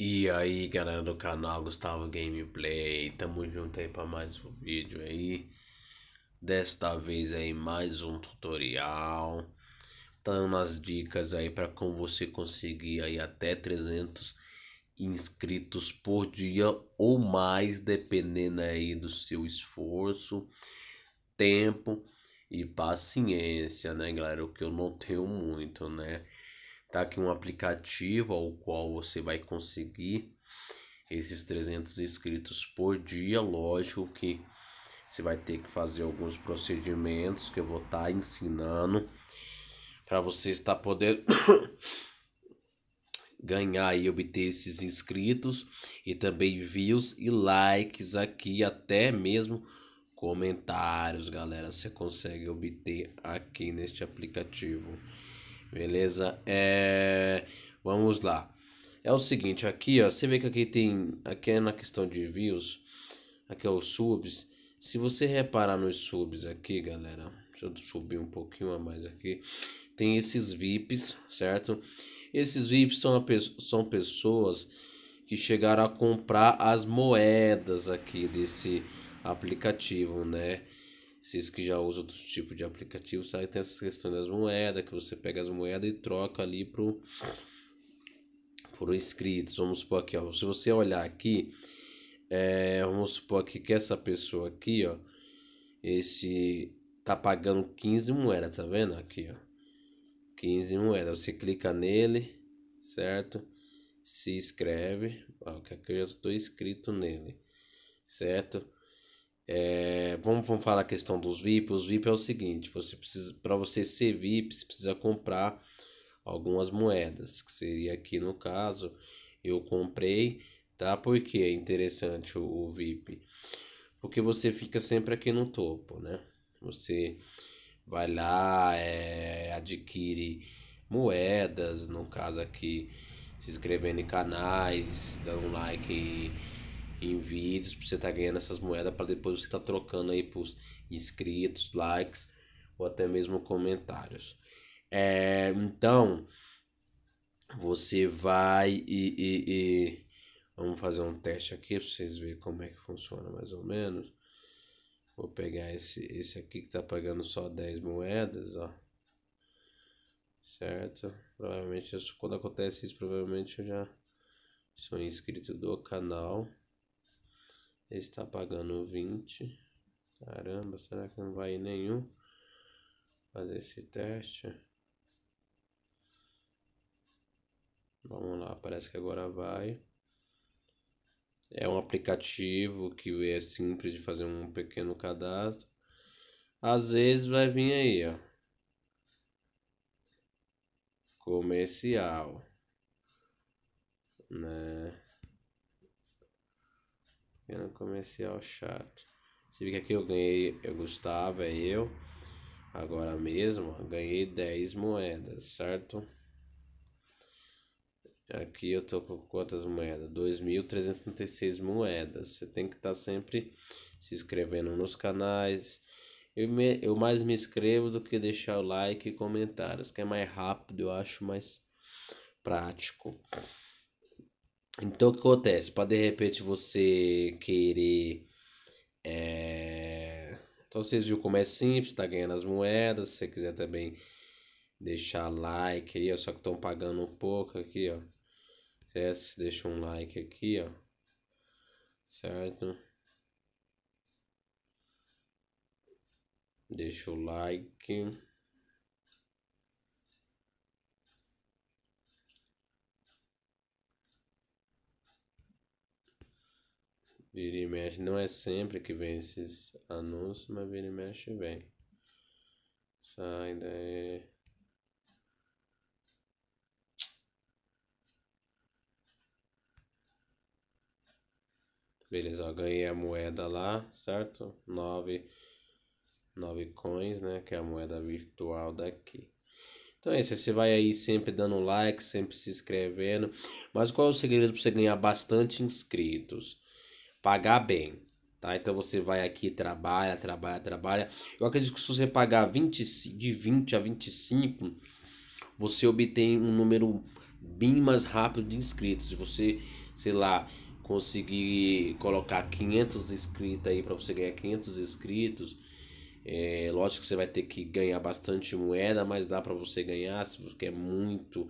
E aí galera do canal Gustavo Gameplay, tamo junto aí para mais um vídeo aí Desta vez aí mais um tutorial tá Dando as dicas aí para como você conseguir aí até 300 inscritos por dia ou mais Dependendo aí do seu esforço, tempo e paciência né galera, o que eu não tenho muito né tá aqui um aplicativo ao qual você vai conseguir esses 300 inscritos por dia. Lógico que você vai ter que fazer alguns procedimentos que eu vou estar tá ensinando para você estar podendo ganhar e obter esses inscritos e também views e likes aqui até mesmo comentários, galera, você consegue obter aqui neste aplicativo. Beleza? É... Vamos lá. É o seguinte, aqui, ó, você vê que aqui tem, aqui é na questão de views, aqui é os subs. Se você reparar nos subs aqui, galera, deixa eu subir um pouquinho a mais aqui. Tem esses VIPs, certo? Esses VIPs são, pe são pessoas que chegaram a comprar as moedas aqui desse aplicativo, né? Vocês que já usam outros tipos de aplicativo, sabe? Tem essas questões das moedas, que você pega as moedas e troca ali pro por inscritos. Vamos supor aqui, ó. Se você olhar aqui, é, vamos supor aqui que essa pessoa aqui, ó, esse tá pagando 15 moedas, tá vendo? Aqui, ó. 15 moedas. Você clica nele, certo? Se inscreve. Ó, que aqui eu já tô inscrito nele, certo? É, vamos, vamos falar a questão dos VIP. Os VIP é o seguinte: você precisa para você ser VIP, você precisa comprar algumas moedas, que seria aqui no caso, eu comprei, tá? Porque é interessante o, o VIP. Porque você fica sempre aqui no topo, né? Você vai lá, é, adquire moedas, no caso aqui, se inscrevendo em canais, dando um like em vídeos para você estar tá ganhando essas moedas para depois você estar tá trocando aí por inscritos, likes ou até mesmo comentários. É, então você vai e, e, e, vamos fazer um teste aqui para vocês verem como é que funciona mais ou menos. Vou pegar esse, esse aqui que tá pagando só 10 moedas, ó. Certo? Provavelmente, isso, quando acontece isso, provavelmente eu já sou inscrito do canal está pagando 20. Caramba, será que não vai nenhum? Fazer esse teste. Vamos lá, parece que agora vai. É um aplicativo que é simples de fazer um pequeno cadastro. Às vezes vai vir aí, ó. Comercial. Né? Era um comercial chato. Se que aqui, eu ganhei, eu Gustavo, é eu. Agora mesmo, ganhei 10 moedas, certo? Aqui eu tô com quantas moedas? 2.336 moedas. Você tem que estar tá sempre se inscrevendo nos canais. Eu, me, eu mais me inscrevo do que deixar o like e comentários, que é mais rápido, eu acho mais prático. Então o que acontece? Para de repente você querer. É... Então vocês viram como é simples, tá ganhando as moedas. Se você quiser também deixar like aí, ó, só que estão pagando um pouco aqui, ó. Certo? Deixa um like aqui, ó. Certo? Deixa o like. Vira e mexe. Não é sempre que vem esses anúncios, mas vira e mexe vem. Sai daí. Beleza, eu ganhei a moeda lá, certo? 9, nove coins, né? Que é a moeda virtual daqui. Então é isso, você vai aí sempre dando like, sempre se inscrevendo. Mas qual é o segredo para você ganhar bastante inscritos? pagar bem. Tá? Então você vai aqui, trabalha, trabalha, trabalha. Eu acredito que se você pagar 20, de 20 a 25, você obtém um número bem mais rápido de inscritos. Se Você, sei lá, conseguir colocar 500 inscritos aí para você ganhar 500 inscritos. É, lógico que você vai ter que ganhar bastante moeda, mas dá para você ganhar, se você quer muito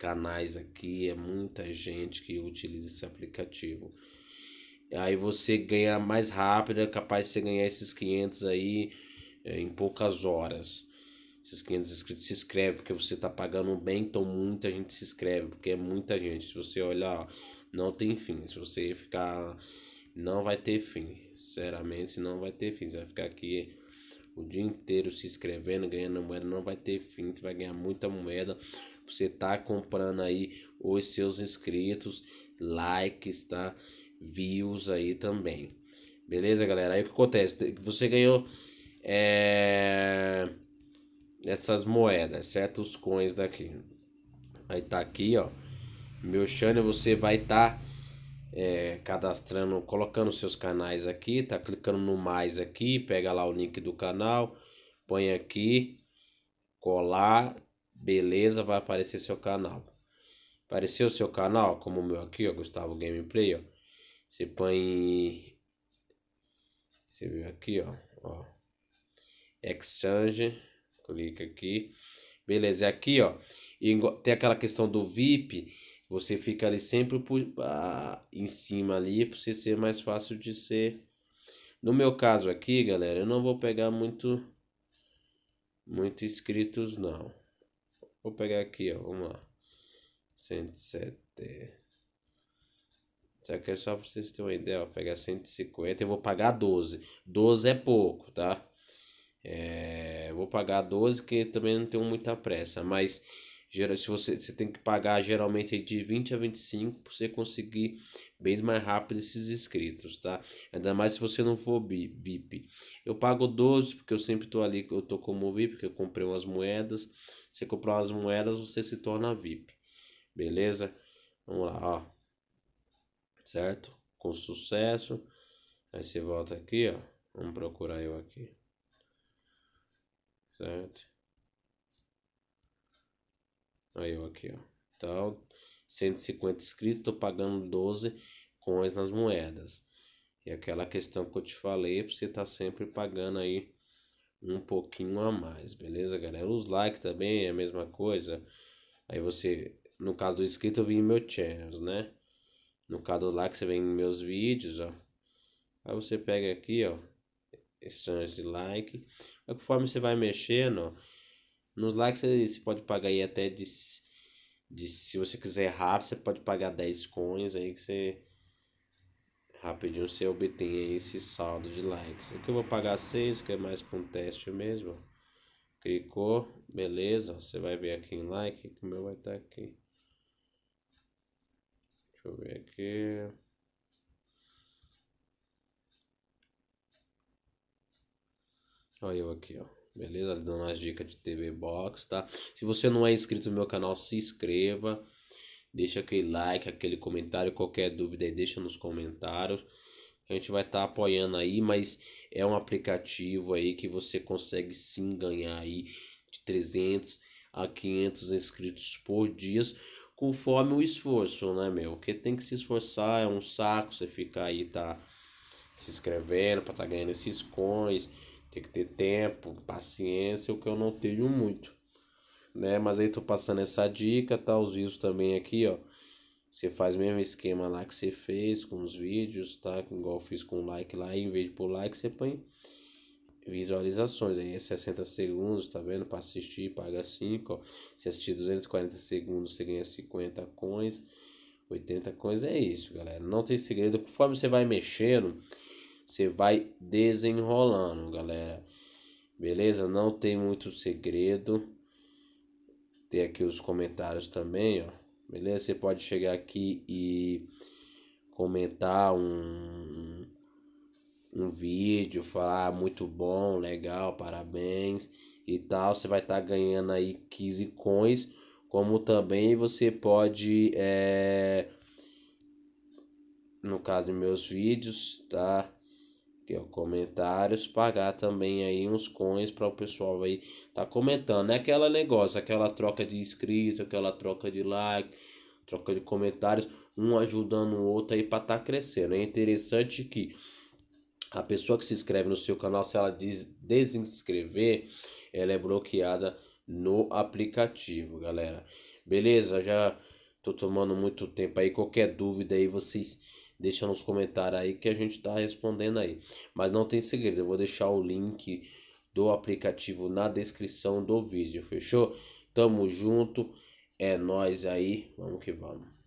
canais aqui, é muita gente que utiliza esse aplicativo. Aí você ganha mais rápido, é capaz de você ganhar esses 500 aí é, em poucas horas. Esses 500 inscritos se inscreve porque você tá pagando bem, então muita gente se inscreve, porque é muita gente. Se você olhar, não tem fim. Se você ficar, não vai ter fim. Sinceramente, não vai ter fim. Você vai ficar aqui o dia inteiro se inscrevendo, ganhando moeda, não vai ter fim. Você vai ganhar muita moeda. Você tá comprando aí os seus inscritos, likes, tá? views aí também. Beleza, galera? Aí o que acontece? Você ganhou é, essas moedas, certo? Os coins daqui. Aí tá aqui, ó. Meu channel, você vai estar tá, é, cadastrando, colocando seus canais aqui, tá clicando no mais aqui, pega lá o link do canal, põe aqui, colar, beleza, vai aparecer seu canal. Apareceu seu canal, como o meu aqui, ó, Gustavo Gameplay, ó. Você põe. Você viu aqui, ó. ó. Exchange. Clica aqui. Beleza, é aqui, ó. Tem aquela questão do VIP. Você fica ali sempre por, ah, em cima ali para você ser mais fácil de ser. No meu caso aqui, galera, eu não vou pegar muito muito inscritos não. Vou pegar aqui, ó, vamos lá. 170 só que é só pra vocês terem uma ideia, ó, pegar 150 eu vou pagar 12. 12 é pouco, tá? É, vou pagar 12 que também não tenho muita pressa, mas se você, você tem que pagar geralmente de 20 a 25 para você conseguir bem mais rápido esses inscritos, tá? Ainda mais se você não for VIP. Eu pago 12 porque eu sempre tô ali, eu tô como VIP, porque eu comprei umas moedas. Se comprar umas moedas, você se torna VIP. Beleza? Vamos lá, ó certo? Com sucesso. Aí você volta aqui, ó. Vamos procurar eu aqui. Certo? Aí eu aqui, ó. Então, 150 inscritos, tô pagando 12 coins nas moedas. E aquela questão que eu te falei, você tá sempre pagando aí um pouquinho a mais, beleza, galera? Os likes também é a mesma coisa. Aí você, no caso do inscrito, eu vim em meu channels, né? no caso lá que você vem meus vídeos, ó. Aí você pega aqui, ó, esse, esse like. Aí conforme você vai mexendo, ó, nos likes você, pode pagar aí até de, de... Se você quiser rápido, você pode pagar 10 coins aí que você... Rapidinho você obtém esse saldo de likes. Aqui eu vou pagar 6, que é mais para um teste mesmo, Clicou, beleza, você vai ver aqui em like, que o meu vai estar tá aqui. Deixa eu ver aqui. Olha eu aqui, ó. Beleza? Dando as dicas de TV Box, tá? Se você não é inscrito no meu canal, se inscreva. Deixa aquele like, aquele comentário. Qualquer dúvida aí, deixa nos comentários. A gente vai estar tá apoiando aí, mas é um aplicativo aí que você consegue sim ganhar aí de 300 a 500 inscritos por dia conforme o esforço, né, meu? Porque tem que se esforçar, é um saco você ficar aí, tá se inscrevendo pra tá ganhando esses coins, tem que ter tempo, paciência, o que eu não tenho muito, né? Mas aí tô passando essa dica, tá? Os vídeos também aqui, ó. Você faz o mesmo esquema lá que você fez com os vídeos, tá? Igual eu fiz com o like lá, em vez de pôr like, você põe visualizações. Aí é 60 segundos, tá vendo? Para assistir, paga 5. Ó. Se assistir 240 segundos, você ganha 50 coins. 80 coins é isso, galera. Não tem segredo. Conforme você vai mexendo, você vai desenrolando, galera. Beleza? Não tem muito segredo. Tem aqui os comentários também, ó. Beleza? Você pode chegar aqui e comentar um um vídeo, falar ah, muito bom, legal, parabéns e tal, você vai estar tá ganhando aí 15 coins, como também você pode, é... no caso de meus vídeos, tá? Que é o comentários, pagar também aí uns coins para o pessoal aí tá comentando. É aquela negócio, aquela troca de inscrito, aquela troca de like, troca de comentários, um ajudando o outro aí para tá crescendo. É interessante que a pessoa que se inscreve no seu canal, se ela diz desinscrever, ela é bloqueada no aplicativo, galera. Beleza? Já tô tomando muito tempo aí. Qualquer dúvida aí, vocês deixam nos comentários aí que a gente tá respondendo aí. Mas não tem segredo, eu vou deixar o link do aplicativo na descrição do vídeo, fechou? Tamo junto, é nós aí, vamos que vamos.